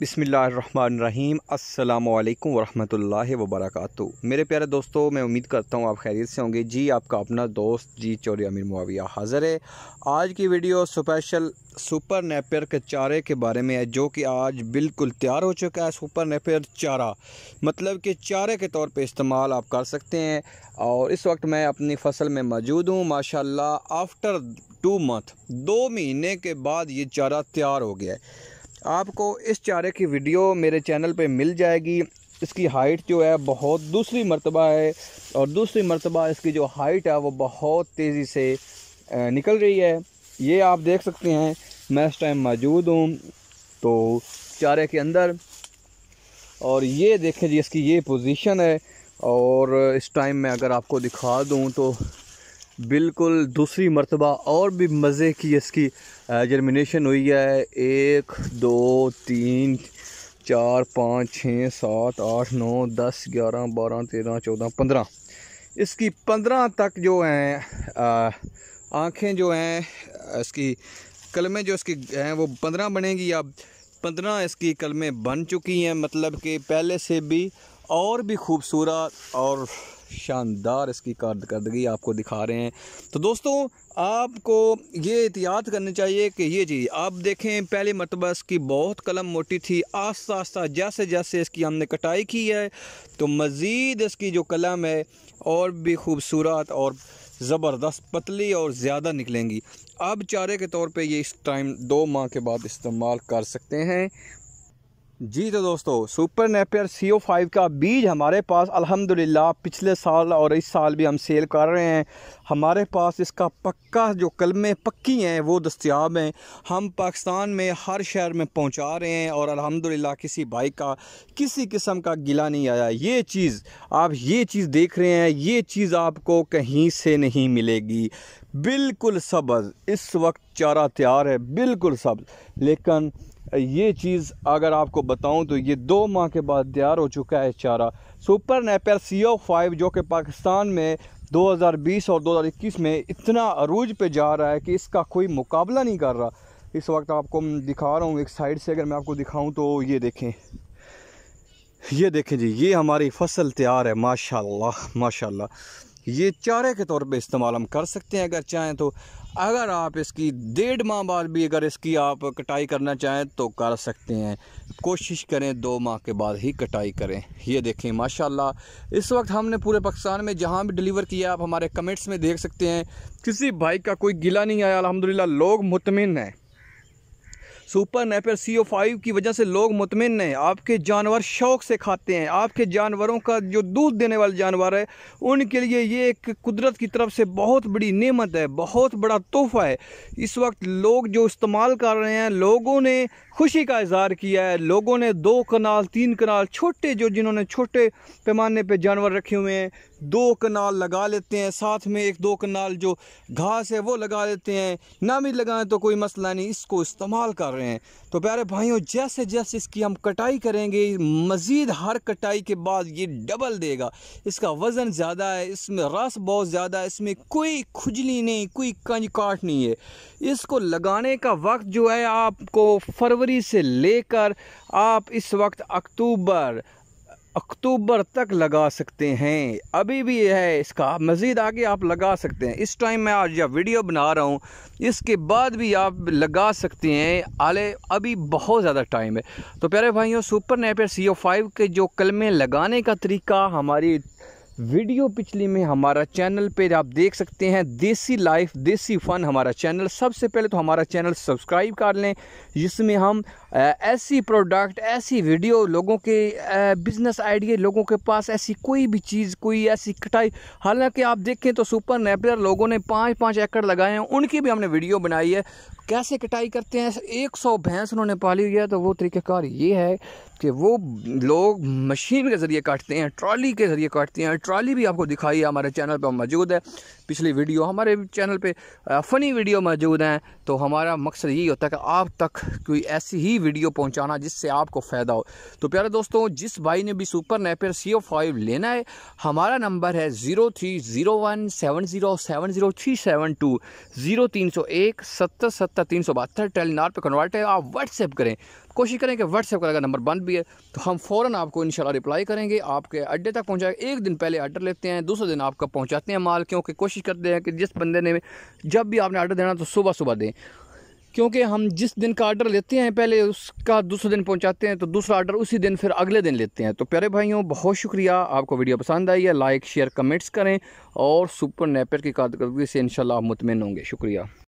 बिसमीम् अल्लाम वरहमल वबरक मेरे प्यारे दोस्तों मैं उम्मीद करता हूँ आप खैरियत से होंगे जी आपका अपना दोस्त जी चौरी अमीर मुआविया हाज़िर है आज की वीडियो स्पेशल सुपर नेपर के चारे के बारे में है जो कि आज बिल्कुल तैयार हो चुका है सुपर नेपर चारा मतलब कि चारे के तौर पे इस्तेमाल आप कर सकते हैं और इस वक्त मैं अपनी फसल में मौजूद हूँ माशाल्लाह आफ्टर टू मंथ दो महीने के बाद ये चारा तैयार हो गया है आपको इस चारे की वीडियो मेरे चैनल पे मिल जाएगी इसकी हाइट जो है बहुत दूसरी मरतबा है और दूसरी मरतबा इसकी जो हाइट है वो बहुत तेज़ी से निकल रही है ये आप देख सकते हैं मैं इस टाइम मौजूद हूँ तो चारे के अंदर और ये देखें जी इसकी ये पोजीशन है और इस टाइम मैं अगर आपको दिखा दूँ तो बिल्कुल दूसरी मरतबा और भी मज़े की इसकी जर्मिनेशन हुई है एक दो तीन चार पाँच छः सात आठ नौ दस ग्यारह बारह तेरह चौदह पंद्रह इसकी पंद्रह तक जो हैं आँखें जो हैं इसकी कलमें जो इसकी हैं वो पंद्रह बनेगी अब पंद्रह इसकी कलमें बन चुकी हैं मतलब कि पहले से भी और भी खूबसूरत और शानदार इसकी कारदगी आपको दिखा रहे हैं तो दोस्तों आपको ये एहतियात करनी चाहिए कि ये जी आप देखें पहले मरतबा इसकी बहुत कलम मोटी थी आस्ता आस्ता जैसे जैसे इसकी हमने कटाई की है तो मज़ीद इसकी जो कलम है और भी खूबसूरत और ज़बरदस्त पतली और ज़्यादा निकलेंगी अब चारे के तौर पे ये इस टाइम दो माह के बाद इस्तेमाल कर सकते हैं जी तो दोस्तों super Napier C O five का बीज हमारे पास अल्हम्दुलिल्लाह पिछले साल और इस साल भी हम सेल कर रहे हैं हमारे पास इसका पक्का जो कलमें पक्की हैं वो दस्तियाब हैं हम पाकिस्तान में हर शहर में पहुंचा रहे हैं और अल्हम्दुलिल्लाह किसी भाई का किसी किस्म का गिला नहीं आया ये चीज़ आप ये चीज़ देख रहे हैं ये चीज़ आपको कहीं से नहीं मिलेगी बिल्कुल सब्ज़ इस वक्त चारा तैयार है बिल्कुल सब्ज़ लेकिन ये चीज़ अगर आपको बताऊं तो ये दो माह के बाद तैयार हो चुका है चारा सुपर नेपर सी ओ फाइव जो कि पाकिस्तान में 2020 और 2021 में इतना अरूज पे जा रहा है कि इसका कोई मुकाबला नहीं कर रहा इस वक्त आपको दिखा रहा हूँ एक साइड से अगर मैं आपको दिखाऊँ तो ये देखें ये देखें जी ये हमारी फसल तैयार है माशाल्लाह माशाल्लाह ये चारे के तौर पे इस्तेमाल हम कर सकते हैं अगर चाहें तो अगर आप इसकी डेढ़ माह बाद भी अगर इसकी आप कटाई करना चाहें तो कर सकते हैं कोशिश करें दो माह के बाद ही कटाई करें ये देखें माशाल्लाह इस वक्त हमने पूरे पाकिस्तान में जहां भी डिलीवर किया आप हमारे कमेंट्स में देख सकते हैं किसी भाई का कोई गिला नहीं आया अलहमदिल्ला लोग मुतमिन हैं सुपर नेपर सी ओ फाइव की वजह से लोग मुतमिन हैं आपके जानवर शौक से खाते हैं आपके जानवरों का जो दूध देने वाले जानवर है उनके लिए ये एक कुदरत की तरफ से बहुत बड़ी नेमत है बहुत बड़ा तोहफ़ा है इस वक्त लोग जो इस्तेमाल कर रहे हैं लोगों ने खुशी का इजहार किया है लोगों ने दो कनाल तीन कनाल छोटे जो जिन्होंने छोटे पैमाने पे जानवर रखे हुए हैं दो कनाल लगा लेते हैं साथ में एक दो कनाल जो घास है वो लगा लेते हैं ना भी लगाएं तो कोई मसला नहीं इसको इस्तेमाल कर रहे हैं तो प्यारे भाइयों जैसे जैसे इसकी हम कटाई करेंगे मज़ीद हर कटाई के बाद ये डबल देगा इसका वज़न ज़्यादा है इसमें रस बहुत ज़्यादा है इसमें कोई खुजली नहीं कोई कंज काट नहीं है इसको लगाने का वक्त जो है आपको फरवरी जनवरी से लेकर आप इस वक्त अक्टूबर अक्टूबर तक लगा सकते हैं अभी भी है इसका मज़ीद आगे आप लगा सकते हैं इस टाइम मैं आज यह वीडियो बना रहा हूँ इसके बाद भी आप लगा सकते हैं आले अभी बहुत ज़्यादा टाइम है तो प्यारे भाइयों सुपर नेपर सी ओ फाइव के जो कलमे लगाने का तरीका हमारी वीडियो पिछली में हमारा चैनल पे आप देख सकते हैं देसी लाइफ देसी फ़न हमारा चैनल सबसे पहले तो हमारा चैनल सब्सक्राइब कर लें जिसमें हम ऐसी प्रोडक्ट ऐसी वीडियो लोगों के बिज़नेस आइडिया लोगों के पास ऐसी कोई भी चीज़ कोई ऐसी कटाई हालांकि आप देखें तो सुपर नेपर लोगों ने पाँच पाँच एकड़ लगाए हैं उनकी भी हमने वीडियो बनाई है कैसे कटाई करते हैं एक सौ भैंस उन्होंने पाली हुई है तो वो तरीक़ेकार ये है कि वो लोग मशीन के ज़रिए काटते हैं ट्रॉली के ज़रिए काटते हैं ट्रॉली भी आपको दिखाई है हमारे चैनल पर मौजूद है पिछली वीडियो हमारे चैनल पे फ़नी वीडियो मौजूद हैं तो हमारा मकसद यही होता है कि आप तक कोई ऐसी ही वीडियो पहुंचाना जिससे आपको फ़ायदा हो तो प्यारे दोस्तों जिस भाई ने भी सुपर नेपर सी ओ फाइव लेना है हमारा नंबर है zero three zero one seven zero seven zero three seven two zero तीन सौ एक सत्तर सत्तर तीन सौ बहत्तर टेलीनार पर कन्वर्ट है आप व्हाट्सएप करें कोशिश करें कि व्हाट्सएप का नंबर बंद भी है तो हम फ़ौर आपको इन रिप्लाई करेंगे आपके अड्डे तक पहुँचा एक दिन पहले आर्डर लेते हैं दूसरे दिन आपका पहुँचाते हैं माल क्योंकि कोशिश करते हैं कि जिस बंदे ने जब भी आपने आर्डर देना तो सुबह सुबह दें क्योंकि हम जिस दिन का आर्डर लेते हैं पहले उसका दूसरे दिन पहुंचाते हैं तो दूसरा आर्डर उसी दिन फिर अगले दिन लेते हैं तो प्यारे भाइयों बहुत शुक्रिया आपको वीडियो पसंद आई है लाइक शेयर कमेंट्स करें और सुपर नेपर की कारकर्दगी से इन आप मुतमिन होंगे शुक्रिया